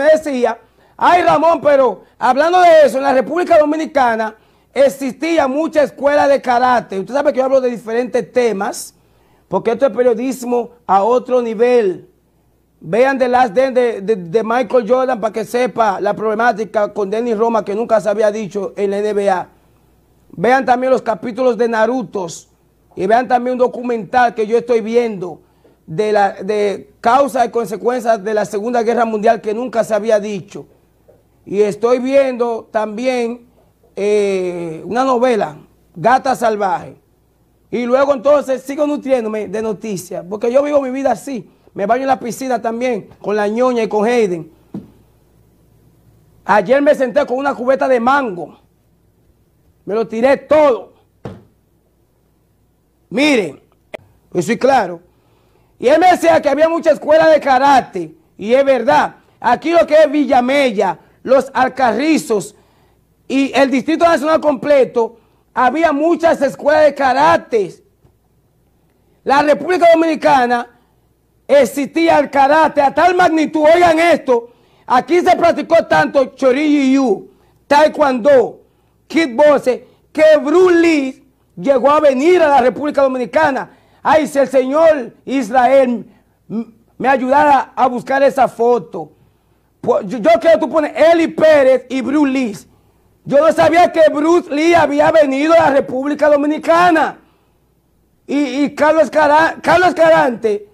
me decía, ay Ramón, pero hablando de eso, en la República Dominicana existía mucha escuela de karate. Usted sabe que yo hablo de diferentes temas, porque esto es periodismo a otro nivel. Vean de las de, de, de, Michael Jordan para que sepa la problemática con denis Roma que nunca se había dicho en la NBA. Vean también los capítulos de Narutos y vean también un documental que yo estoy viendo de, la, de causas y consecuencias de la Segunda Guerra Mundial que nunca se había dicho. Y estoy viendo también eh, una novela, Gata Salvaje. Y luego entonces sigo nutriéndome de noticias, porque yo vivo mi vida así. Me baño en la piscina también, con la ñoña y con Hayden. Ayer me senté con una cubeta de mango. Me lo tiré todo. Miren, yo pues soy claro. Y él me decía que había muchas escuelas de karate, y es verdad. Aquí lo que es Villamella, los Alcarrizos y el Distrito Nacional completo, había muchas escuelas de karate. La República Dominicana existía el karate a tal magnitud, oigan esto, aquí se practicó tanto Yu, Taekwondo, Kickboxing, que Bruce Lee llegó a venir a la República Dominicana Ay, si el Señor Israel me ayudara a buscar esa foto. Pues, yo, quiero tú pones Eli Pérez y Bruce Lee. Yo no sabía que Bruce Lee había venido a la República Dominicana. Y, Carlos, Escarante, Carlos Carante,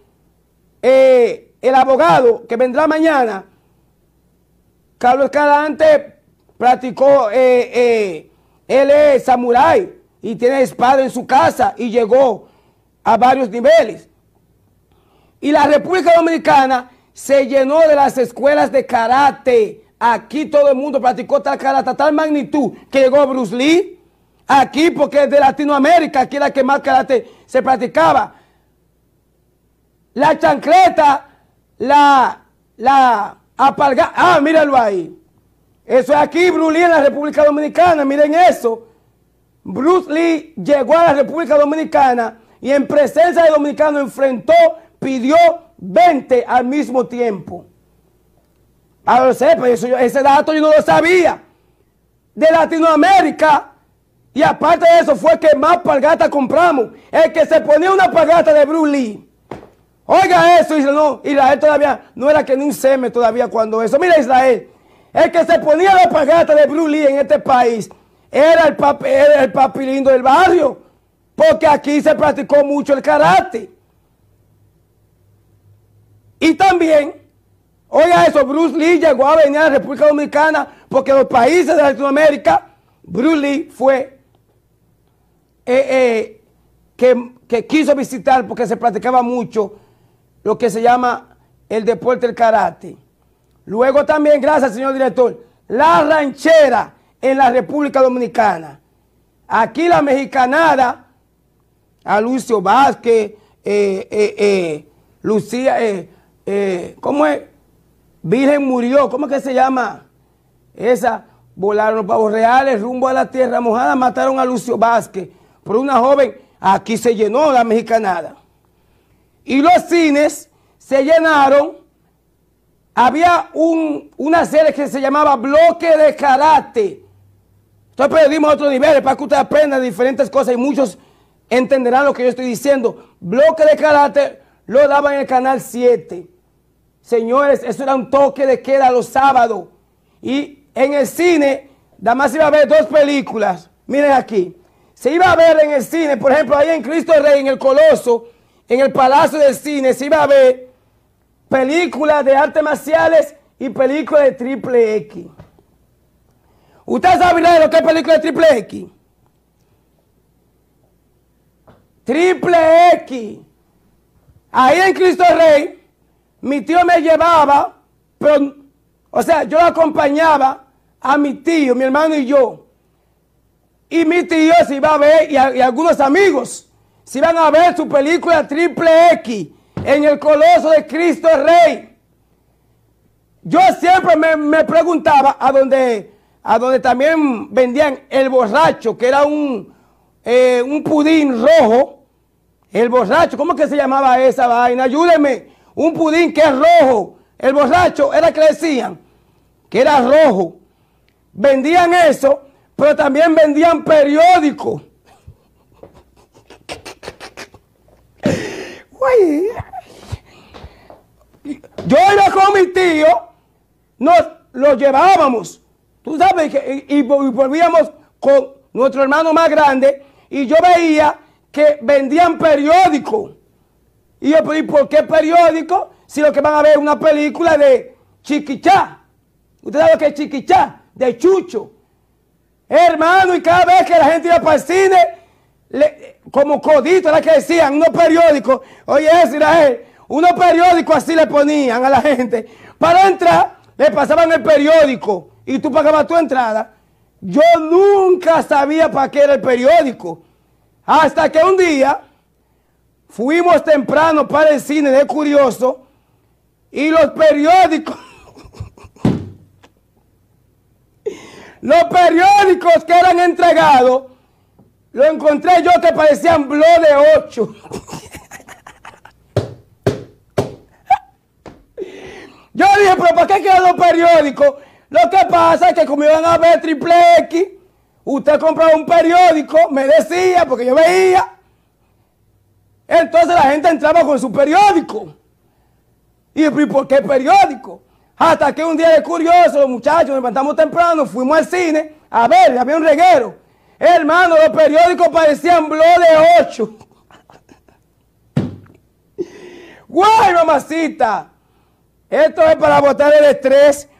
eh, el abogado que vendrá mañana, Carlos Carante practicó, eh, eh, él es samurái y tiene espada en su casa y llegó a varios niveles. Y la República Dominicana se llenó de las escuelas de karate. Aquí todo el mundo practicó tal karate, tal magnitud que llegó Bruce Lee. Aquí, porque es de Latinoamérica, aquí era la que más karate se practicaba. La chancleta, la, la apalga. Ah, míralo ahí. Eso es aquí, Bruce Lee en la República Dominicana. Miren eso. Bruce Lee llegó a la República Dominicana y en presencia de dominicanos enfrentó, pidió 20 al mismo tiempo. A pero eso ese dato yo no lo sabía. De Latinoamérica, y aparte de eso, fue que más palgata compramos. El que se ponía una pagata de Bruce Lee. Oiga eso, Israel, no, Israel todavía no era que ni un seme todavía cuando eso. Mira Israel, el que se ponía la pagata de Bruce Lee en este país era el era el papi lindo del barrio. Porque aquí se practicó mucho el karate. Y también, oiga eso, Bruce Lee llegó a venir a la República Dominicana porque los países de Latinoamérica, Bruce Lee fue eh, eh, que, que quiso visitar porque se practicaba mucho lo que se llama el deporte del karate. Luego también, gracias señor director, la ranchera en la República Dominicana. Aquí la mexicanada a Lucio Vázquez, eh, eh, eh Lucía, eh, ¿cómo es? Virgen murió, ¿cómo es que se llama? Esa, volaron los pavos reales rumbo a la tierra mojada, mataron a Lucio Vázquez por una joven, aquí se llenó la mexicanada. Y los cines se llenaron, había un, una serie que se llamaba Bloque de Karate. Entonces pedimos otro nivel para que usted aprenda diferentes cosas y muchos entenderán lo que yo estoy diciendo. Bloque de carácter lo daban en el canal 7. Señores, eso era un toque de queda los sábados. Y en el cine, más iba a ver dos películas. Miren aquí. Se iba a ver en el cine, por ejemplo, ahí en Cristo Rey, en el Coloso, en el Palacio del Cine, se iba a ver películas de artes marciales y películas de triple X. ¿Usted sabe lo que es película de triple X? Triple X. Ahí en Cristo Rey, mi tío me llevaba, pero, o sea, yo acompañaba a mi tío, mi hermano y yo. Y mi tío se iba a ver, y, algunos amigos, se iban a ver su película Triple X en el Coloso de Cristo Rey. Yo siempre me, preguntaba a donde, a también vendían el borracho, que era un, eh, un pudín rojo el borracho, ¿cómo que se llamaba esa vaina? Ayúdeme. Un pudín que es rojo. El borracho era que decían que era rojo. Vendían eso, pero también vendían periódicos. Yo iba con mi tío, nos lo llevábamos, tú sabes, que y volvíamos con nuestro hermano más grande, y yo veía que vendían periódicos. Y yo, pedí por qué periódico? Si lo que van a ver es una película de Chiquichá. Usted sabe lo que es Chiquichá, de Chucho. Hermano, y cada vez que la gente iba para el cine, como codito era que decían, unos periódicos, oye Israel, eh, unos periódicos así le ponían a la gente. Para entrar, le pasaban el periódico y tú pagabas tu entrada. Yo nunca sabía para qué era el periódico. Hasta que un día fuimos temprano para el cine de Curioso y los periódicos, los periódicos que eran entregados, lo encontré yo que parecían blog de 8. Yo dije, pero ¿para qué quedan los periódicos? Lo que pasa es que como iban a ver triple X, Usted compraba un periódico, me decía, porque yo veía. Entonces la gente entraba con su periódico. ¿Y por qué periódico? Hasta que un día de curioso, los muchachos, levantamos temprano, fuimos al cine a ver, había un reguero. Hermano, los periódicos parecían blog de ocho. Guay, mamacita. Esto es para botar el estrés